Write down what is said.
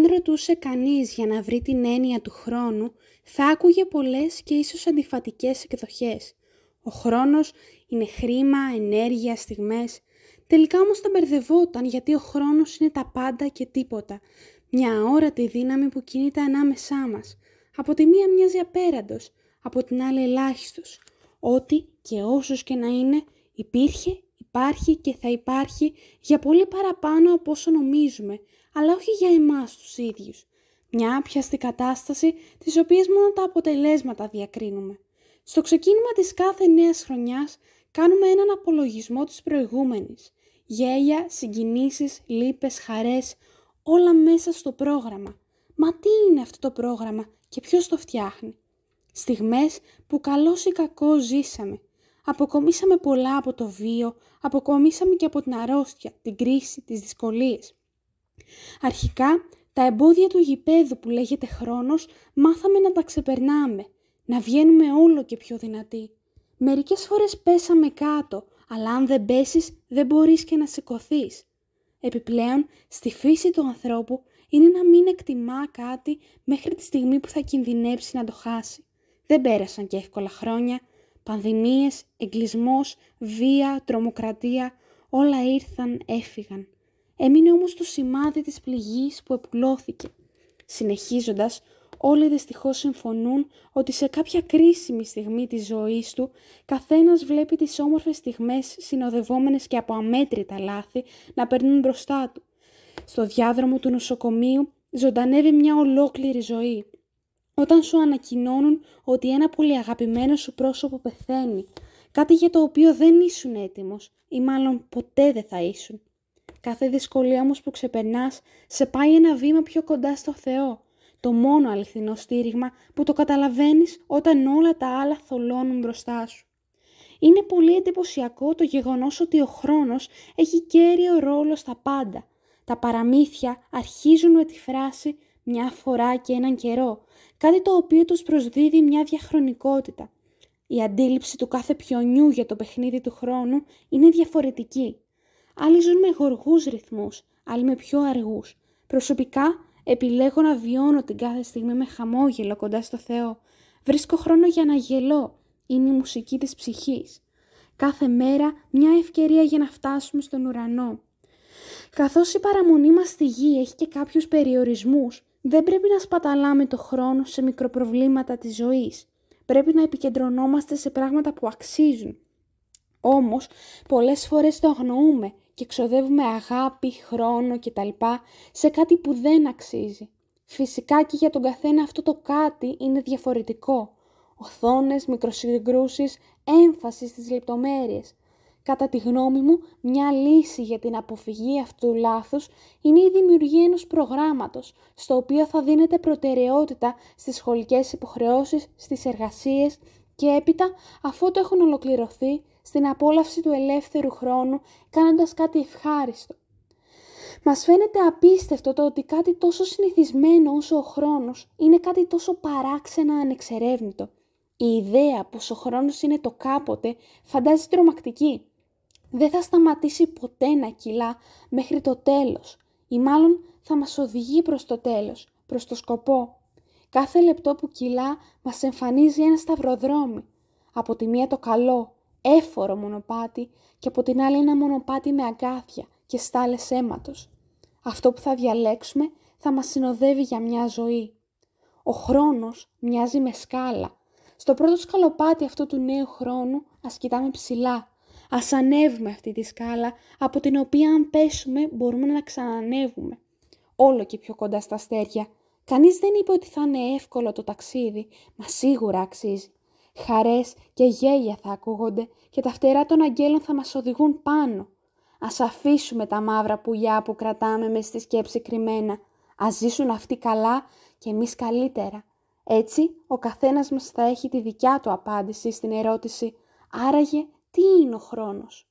Αν ρωτούσε κανείς για να βρει την έννοια του χρόνου, θα άκουγε πολλές και ίσως αντιφατικές εκδοχές. Ο χρόνος είναι χρήμα, ενέργεια, στιγμές. Τελικά όμως τα μπερδευόταν γιατί ο χρόνος είναι τα πάντα και τίποτα. Μια αόρατη δύναμη που κινείται ανάμεσά μας. Από τη μία μοιάζει απέραντος, από την άλλη ελάχιστος. Ό,τι και όσος και να είναι, υπήρχε υπάρχει και θα υπάρχει για πολύ παραπάνω από όσο νομίζουμε, αλλά όχι για εμάς τους ίδιους. Μια άπιαστη κατάσταση της οποίας μόνο τα αποτελέσματα διακρίνουμε. Στο ξεκίνημα της κάθε νέας χρονιάς κάνουμε έναν απολογισμό της προηγούμενης. Γέλια, συγκινήσεις, λύπες, χαρές, όλα μέσα στο πρόγραμμα. Μα τι είναι αυτό το πρόγραμμα και ποιος το φτιάχνει. Στιγμές που καλός ή κακός ζήσαμε, Αποκομίσαμε πολλά από το βίο, αποκομίσαμε και από την αρρώστια, την κρίση, τις δυσκολίες. Αρχικά, τα εμπόδια του γηπέδου που λέγεται χρόνος, μάθαμε να τα ξεπερνάμε, να βγαίνουμε όλο και πιο δυνατοί. Μερικές φορές πέσαμε κάτω, αλλά αν δεν πέσεις δεν μπορείς και να σηκωθείς. Επιπλέον, στη φύση του ανθρώπου είναι να μην εκτιμά κάτι μέχρι τη στιγμή που θα κινδυνέψει να το χάσει. Δεν πέρασαν και εύκολα χρόνια, Πανδημίες, εγκλισμός, βία, τρομοκρατία, όλα ήρθαν, έφυγαν. Έμεινε όμως το σημάδι της πληγής που επουλώθηκε. Συνεχίζοντας, όλοι δυστυχώς συμφωνούν ότι σε κάποια κρίσιμη στιγμή της ζωής του, καθένας βλέπει τις όμορφες στιγμές συνοδευόμενες και από αμέτρητα λάθη να περνούν μπροστά του. Στο διάδρομο του νοσοκομείου ζωντανεύει μια ολόκληρη ζωή όταν σου ανακοινώνουν ότι ένα πολύ αγαπημένο σου πρόσωπο πεθαίνει, κάτι για το οποίο δεν ήσουν έτοιμος ή μάλλον ποτέ δεν θα ήσουν. Κάθε δυσκολία όμως που ξεπερνάς σε πάει ένα βήμα πιο κοντά στο Θεό, το μόνο αληθινό στήριγμα που το καταλαβαίνεις όταν όλα τα άλλα θολώνουν μπροστά σου. Είναι πολύ εντυπωσιακό το γεγονός ότι ο χρόνος έχει κέριο ρόλο στα πάντα. Τα παραμύθια αρχίζουν με τη φράση μια φορά και έναν καιρό, κάτι το οποίο τους προσδίδει μια διαχρονικότητα. Η αντίληψη του κάθε πιονιού για το παιχνίδι του χρόνου είναι διαφορετική. Άλλοι ζουν με γοργούς ρυθμούς, άλλοι με πιο αργούς. Προσωπικά επιλέγω να βιώνω την κάθε στιγμή με χαμόγελο κοντά στο Θεό. Βρίσκω χρόνο για να γελώ. Είναι η μουσική της ψυχής. Κάθε μέρα μια ευκαιρία για να φτάσουμε στον ουρανό. Καθώς η παραμονή μας στη γη έχει και κάποιους περιορισμούς, δεν πρέπει να σπαταλάμε το χρόνο σε μικροπροβλήματα της ζωής. Πρέπει να επικεντρωνόμαστε σε πράγματα που αξίζουν. Όμως, πολλές φορές το αγνοούμε και ξοδεύουμε αγάπη, χρόνο κτλ. σε κάτι που δεν αξίζει. Φυσικά και για τον καθένα αυτό το κάτι είναι διαφορετικό. Οθόνες, μικροσυγκρούσεις, έμφαση στις λεπτομέρειες. Κατά τη γνώμη μου, μια λύση για την αποφυγή αυτού του λάθους είναι η δημιουργία ενός προγράμματος, στο οποίο θα δίνεται προτεραιότητα στις σχολικές υποχρεώσεις, στις εργασίες και έπειτα, αφού το έχουν ολοκληρωθεί, στην απόλαυση του ελεύθερου χρόνου, κάνοντας κάτι ευχάριστο. Μας φαίνεται απίστευτο το ότι κάτι τόσο συνηθισμένο όσο ο χρόνος είναι κάτι τόσο παράξενα ανεξερεύνητο. Η ιδέα πως ο χρόνος είναι το κάποτε φαντάζει τρομακτική δεν θα σταματήσει ποτέ να κυλά μέχρι το τέλος ή μάλλον θα μας οδηγεί προς το τέλος, προς το σκοπό. Κάθε λεπτό που κυλά μας εμφανίζει ένα σταυροδρόμι. Από τη μία το καλό, έφορο μονοπάτι και από την άλλη ένα μονοπάτι με αγκάθια και στάλες αίματος. Αυτό που θα διαλέξουμε θα μας συνοδεύει για μια ζωή. Ο χρόνος μοιάζει με σκάλα. Στο πρώτο σκαλοπάτι αυτού του νέου χρόνου ας κοιτάμε ψηλά Ας ανέβουμε αυτή τη σκάλα, από την οποία αν πέσουμε μπορούμε να ξανανεύουμε. Όλο και πιο κοντά στα αστέρια. Κανείς δεν είπε ότι θα είναι εύκολο το ταξίδι, μα σίγουρα αξίζει. Χαρές και γέλια θα ακούγονται και τα φτερά των αγγέλων θα μας οδηγούν πάνω. Ας αφήσουμε τα μαύρα πουλιά που κρατάμε μες στη σκέψη κρυμμένα. Ας ζήσουν αυτοί καλά και εμείς καλύτερα. Έτσι, ο καθένας μας θα έχει τη δικιά του απάντηση στην ερώτηση «Άραγε τι είναι ο χρόνος.